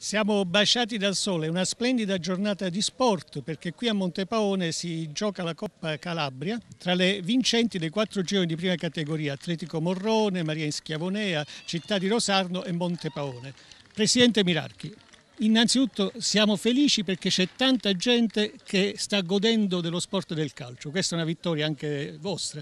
Siamo baciati dal sole, una splendida giornata di sport perché qui a Montepaone si gioca la Coppa Calabria tra le vincenti dei quattro gironi di prima categoria Atletico Morrone, Maria in Schiavonea, Città di Rosarno e Montepaone. Presidente Mirarchi, innanzitutto siamo felici perché c'è tanta gente che sta godendo dello sport e del calcio, questa è una vittoria anche vostra.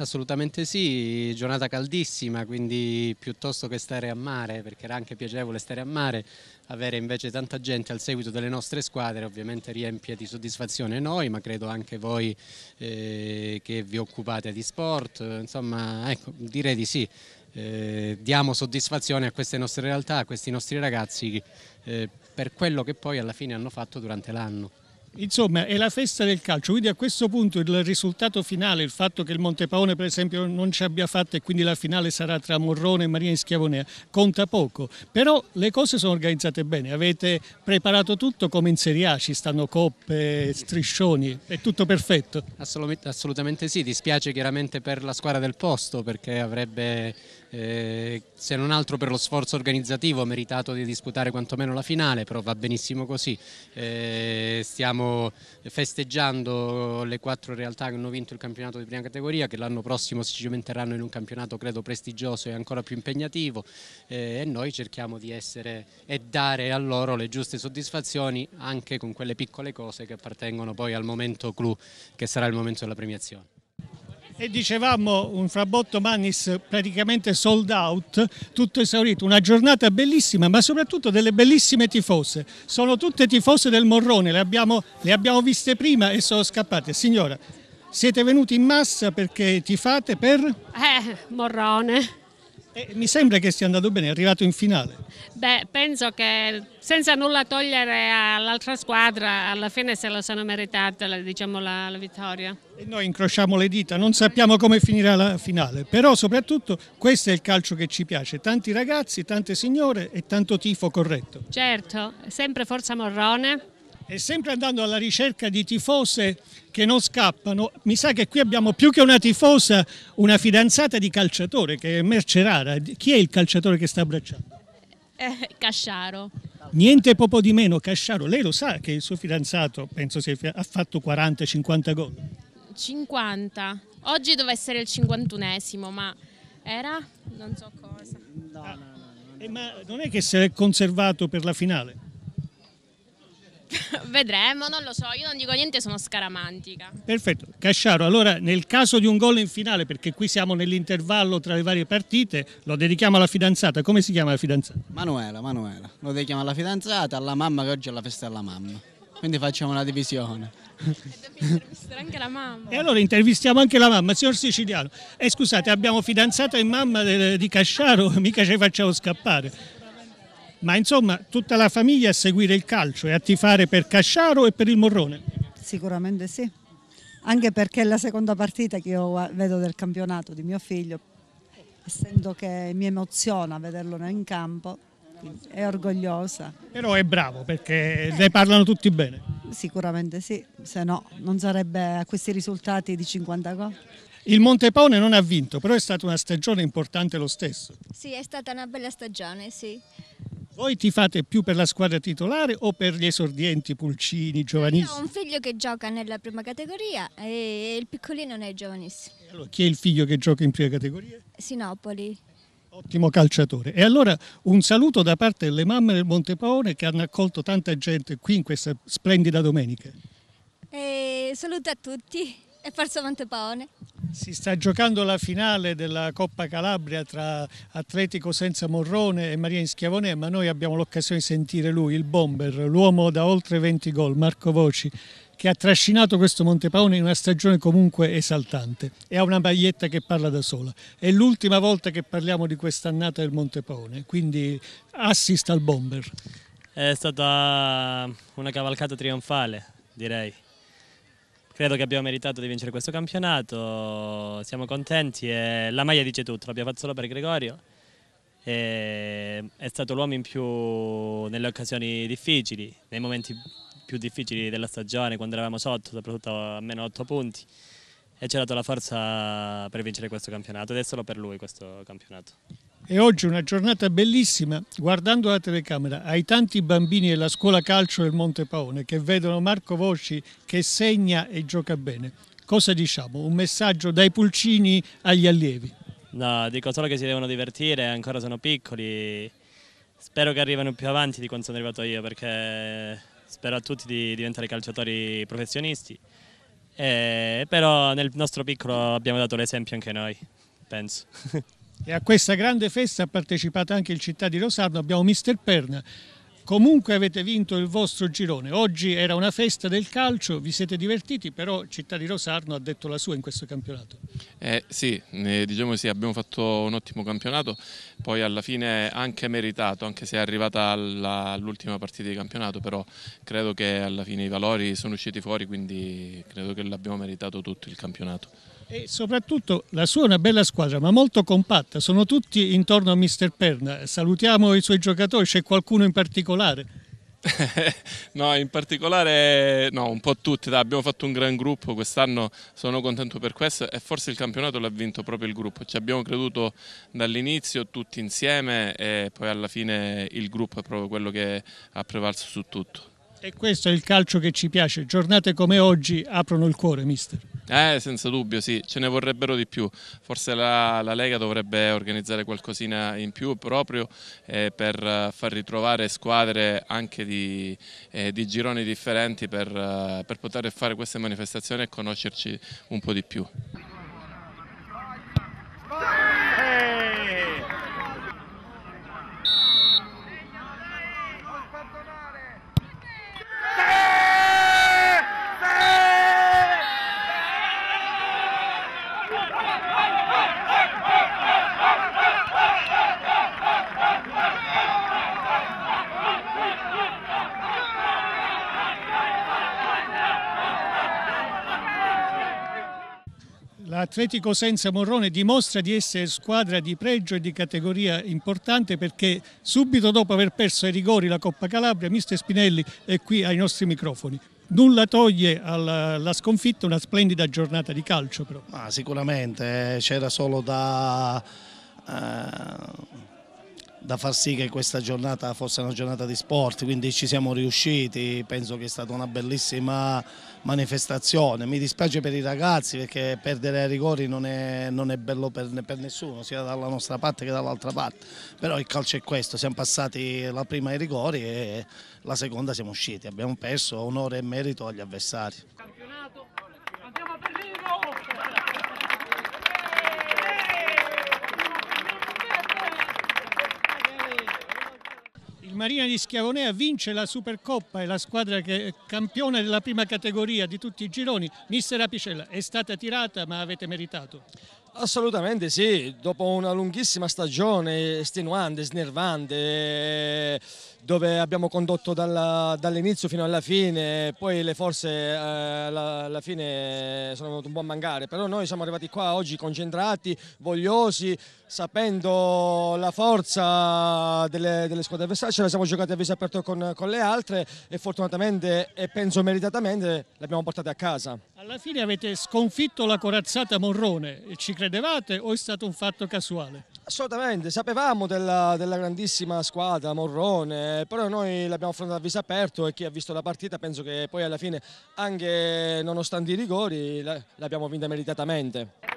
Assolutamente sì, giornata caldissima, quindi piuttosto che stare a mare, perché era anche piacevole stare a mare, avere invece tanta gente al seguito delle nostre squadre ovviamente riempie di soddisfazione noi, ma credo anche voi eh, che vi occupate di sport, insomma ecco, direi di sì. Eh, diamo soddisfazione a queste nostre realtà, a questi nostri ragazzi eh, per quello che poi alla fine hanno fatto durante l'anno. Insomma, è la festa del calcio, quindi a questo punto il risultato finale, il fatto che il Montepaone per esempio non ci abbia fatto e quindi la finale sarà tra Morrone e Marina in Schiavonea, conta poco, però le cose sono organizzate bene, avete preparato tutto come in Serie A, ci stanno coppe, striscioni, è tutto perfetto. assolutamente sì, dispiace chiaramente per la squadra del posto perché avrebbe eh, se non altro per lo sforzo organizzativo meritato di disputare quantomeno la finale, però va benissimo così. Eh, stiamo festeggiando le quattro realtà che hanno vinto il campionato di prima categoria, che l'anno prossimo si cimenteranno in un campionato credo prestigioso e ancora più impegnativo eh, e noi cerchiamo di essere e dare a loro le giuste soddisfazioni anche con quelle piccole cose che appartengono poi al momento clou che sarà il momento della premiazione. E dicevamo un frabotto Manis praticamente sold out, tutto esaurito, una giornata bellissima ma soprattutto delle bellissime tifose, sono tutte tifose del Morrone, le abbiamo, le abbiamo viste prima e sono scappate. Signora, siete venuti in massa perché tifate per... Eh, Morrone. E eh, mi sembra che sia andato bene, è arrivato in finale. Beh, penso che senza nulla togliere all'altra squadra, alla fine se la sono meritata diciamo, la, la, vittoria. E noi incrociamo le dita, non sappiamo come finirà la finale, però soprattutto questo è il calcio che ci piace, tanti ragazzi, tante signore e tanto tifo corretto. Certo, sempre Forza Morrone. E sempre andando alla ricerca di tifose che non scappano, mi sa che qui abbiamo più che una tifosa, una fidanzata di calciatore che è merce rara. Chi è il calciatore che sta abbracciando? Eh, Casciaro. Niente poco di meno, Casciaro. Lei lo sa che il suo fidanzato, penso sia, ha fatto 40-50 gol. 50. Oggi doveva essere il 51esimo, ma era non so cosa. No, no, no, eh, ma non è che si è conservato per la finale? Vedremo, non lo so, io non dico niente, sono scaramantica. Perfetto, Casciaro, allora nel caso di un gol in finale, perché qui siamo nell'intervallo tra le varie partite, lo dedichiamo alla fidanzata, come si chiama la fidanzata? Manuela, Manuela, lo dedichiamo alla fidanzata, alla mamma che oggi è la festa della mamma, quindi facciamo una divisione. Dobbiamo anche la mamma. E allora intervistiamo anche la mamma, signor Siciliano. E eh, scusate, abbiamo fidanzata e mamma di Casciaro, mica ci facciamo scappare ma insomma tutta la famiglia a seguire il calcio e a tifare per Casciaro e per il Morrone. Sicuramente sì, anche perché è la seconda partita che io vedo del campionato di mio figlio, essendo che mi emoziona vederlo in campo, è orgogliosa. Però è bravo perché ne parlano tutti bene. Sicuramente sì, se no non sarebbe a questi risultati di 50 gol. Il Montepone non ha vinto, però è stata una stagione importante lo stesso. Sì, è stata una bella stagione, sì. Voi ti fate più per la squadra titolare o per gli esordienti, pulcini, giovanissimi? Io ho un figlio che gioca nella prima categoria e il piccolino non è giovanissimo. Allora, chi è il figlio che gioca in prima categoria? Sinopoli. Ottimo calciatore. E allora un saluto da parte delle mamme del Montepaone che hanno accolto tanta gente qui in questa splendida domenica. E saluto a tutti. E Farsa Montepaone. Si sta giocando la finale della Coppa Calabria tra Atletico Senza Morrone e Maria Schiavone, ma noi abbiamo l'occasione di sentire lui, il bomber, l'uomo da oltre 20 gol, Marco Voci, che ha trascinato questo Montepaone in una stagione comunque esaltante e ha una maglietta che parla da sola. È l'ultima volta che parliamo di quest'annata del Montepaone, quindi assist al bomber. È stata una cavalcata trionfale, direi. Credo che abbiamo meritato di vincere questo campionato, siamo contenti e la maglia dice tutto, l'abbiamo fatto solo per Gregorio. E è stato l'uomo in più nelle occasioni difficili, nei momenti più difficili della stagione, quando eravamo sotto, soprattutto a meno 8 punti e ci ha dato la forza per vincere questo campionato ed è solo per lui questo campionato. E oggi una giornata bellissima, guardando la telecamera, ai tanti bambini della scuola calcio del Monte Paone che vedono Marco Voci che segna e gioca bene. Cosa diciamo? Un messaggio dai pulcini agli allievi. No, dico solo che si devono divertire, ancora sono piccoli. Spero che arrivino più avanti di quanto sono arrivato io, perché spero a tutti di diventare calciatori professionisti. E eh, però nel nostro piccolo abbiamo dato l'esempio anche noi, penso. E a questa grande festa ha partecipato anche il città di Rosarno, abbiamo Mister Perna. Comunque avete vinto il vostro girone. Oggi era una festa del calcio, vi siete divertiti, però Città di Rosarno ha detto la sua in questo campionato. Eh, sì, eh, diciamo sì, abbiamo fatto un ottimo campionato, poi alla fine anche meritato, anche se è arrivata all'ultima partita di campionato, però credo che alla fine i valori sono usciti fuori, quindi credo che l'abbiamo meritato tutto il campionato. E soprattutto la sua è una bella squadra, ma molto compatta, sono tutti intorno a Mister Perna. Salutiamo i suoi giocatori, c'è qualcuno in particolare? no, in particolare no, un po' tutti, Dai, abbiamo fatto un gran gruppo quest'anno, sono contento per questo e forse il campionato l'ha vinto proprio il gruppo, ci abbiamo creduto dall'inizio tutti insieme e poi alla fine il gruppo è proprio quello che ha prevalso su tutto. E questo è il calcio che ci piace, giornate come oggi aprono il cuore mister. Eh, senza dubbio, sì, ce ne vorrebbero di più. Forse la, la Lega dovrebbe organizzare qualcosina in più proprio eh, per far ritrovare squadre anche di, eh, di gironi differenti per, eh, per poter fare queste manifestazioni e conoscerci un po' di più. Atletico Senza Morrone dimostra di essere squadra di pregio e di categoria importante perché subito dopo aver perso ai rigori la Coppa Calabria, mister Spinelli è qui ai nostri microfoni nulla toglie alla, sconfitta, una splendida giornata di calcio però. Ma sicuramente, eh, c'era solo da... Eh da far sì che questa giornata fosse una giornata di sport, quindi ci siamo riusciti, penso che è stata una bellissima manifestazione. Mi dispiace per i ragazzi perché perdere ai rigori non è, non è bello per, per, nessuno, sia dalla nostra parte che dall'altra parte, però il calcio è questo, siamo passati la prima ai rigori e la seconda siamo usciti, abbiamo perso onore e merito agli avversari. Il Marina di Schiavonea vince la Supercoppa, è la squadra che è campione della prima categoria di tutti i gironi. Mister Apicella, è stata tirata ma avete meritato? Assolutamente sì, dopo una lunghissima stagione estenuante, snervante, eh, dove abbiamo condotto dall'inizio dall fino alla fine, poi le forze alla, eh, alla, fine sono venute un po' a mancare, però noi siamo arrivati qua oggi concentrati, vogliosi, sapendo la forza delle, delle squadre avversarie, ce la siamo giocate a viso aperto con, con, le altre e fortunatamente e penso meritatamente le abbiamo portate a casa. Alla fine avete sconfitto la corazzata Morrone, ci credevate o è stato un fatto casuale? Assolutamente, sapevamo della, della grandissima squadra Morrone, però noi l'abbiamo affrontata a viso aperto e chi ha visto la partita penso che poi alla fine anche nonostante i rigori l'abbiamo vinta meritatamente.